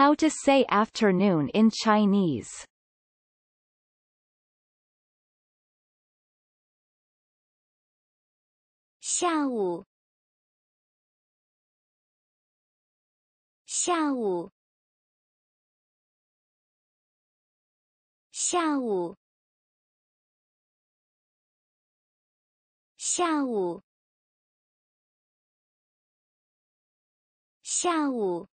how to say afternoon in Chinese. Xiao. Xiao. Xiao. Xiao. 下午